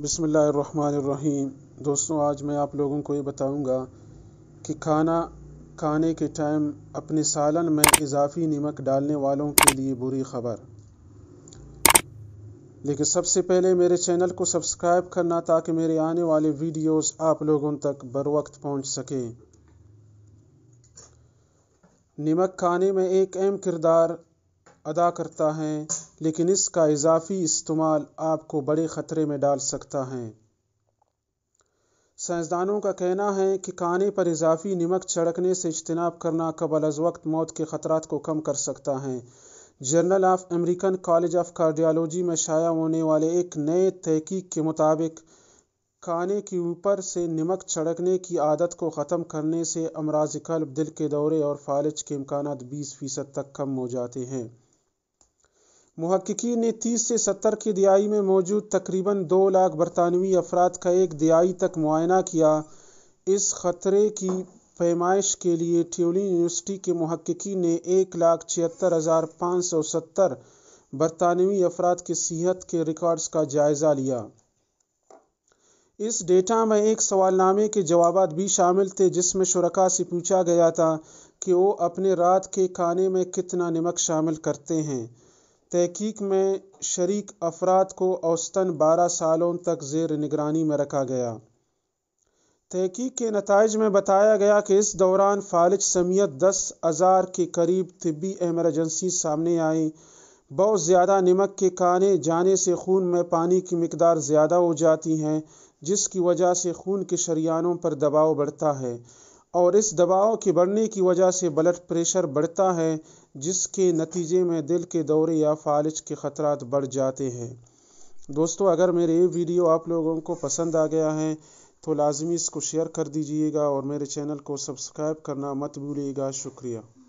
बिसमीम दोस्तों आज मैं आप लोगों को ये बताऊंगा कि खाना खाने के टाइम अपने सालन में इजाफी नमक डालने वालों के लिए बुरी खबर लेकिन सबसे पहले मेरे चैनल को सब्सक्राइब करना ताकि मेरे आने वाले वीडियोस आप लोगों तक बर वक्त पहुँच सकें नमक खाने में एक अहम किरदार अदा करता है लेकिन इसका इजाफी इस्तेमाल आपको बड़े ख़तरे में डाल सकता है साइंसदानों का कहना है कि खाने पर इजाफी नमक छड़कने से इजतनाब करना कबल अज वक्त मौत के खतरा को कम कर सकता है journal of American college of cardiology में शाया होने वाले एक नए तहकीक के मुताबिक खाने के ऊपर से नमक छड़कने की आदत को ख़त्म करने से अमराज कल्ब दिल के दौरे और फालिज के इम्कान बीस फ़ीसद तक कम हो जाते हैं महक्की ने 30 से 70 की दिहाई में मौजूद तकरीबन दो लाख बरतानवी अफराद का एक दिहाई तक मुआयना किया इस खतरे की पैमाइश के लिए ट्यूलिन यूनिवर्सिटी के महक्की ने एक लाख छिहत्तर हज़ार पाँच सौ सत्तर बरतानवी अफराद की सेहत के रिकॉर्ड्स का जायज़ा लिया इस डेटा में एक सवालनामे के जवाब भी शामिल थे जिसमें शुरा से पूछा गया था कि वो अपने रात के खाने में कितना नमक शामिल करते हैं तहकीक में शरीक अफराद को औसतन 12 सालों तक जेर निगरानी में रखा गया तहकीक के नतज में बताया गया कि इस दौरान फालिज समियत दस हज़ार के करीब तबी एमरजेंसी सामने आई बहुत ज़्यादा नमक के काने जाने से खून में पानी की मकदार ज़्यादा हो जाती हैं जिसकी वजह से खून के शरियानों पर दबाव बढ़ता है और इस दबाव के बढ़ने की वजह से ब्लड प्रेशर बढ़ता है जिसके नतीजे में दिल के दौरे या फालिज के ख़तरात बढ़ जाते हैं दोस्तों अगर मेरे ये वीडियो आप लोगों को पसंद आ गया है तो लाजमी इसको शेयर कर दीजिएगा और मेरे चैनल को सब्सक्राइब करना मत भूलिएगा शुक्रिया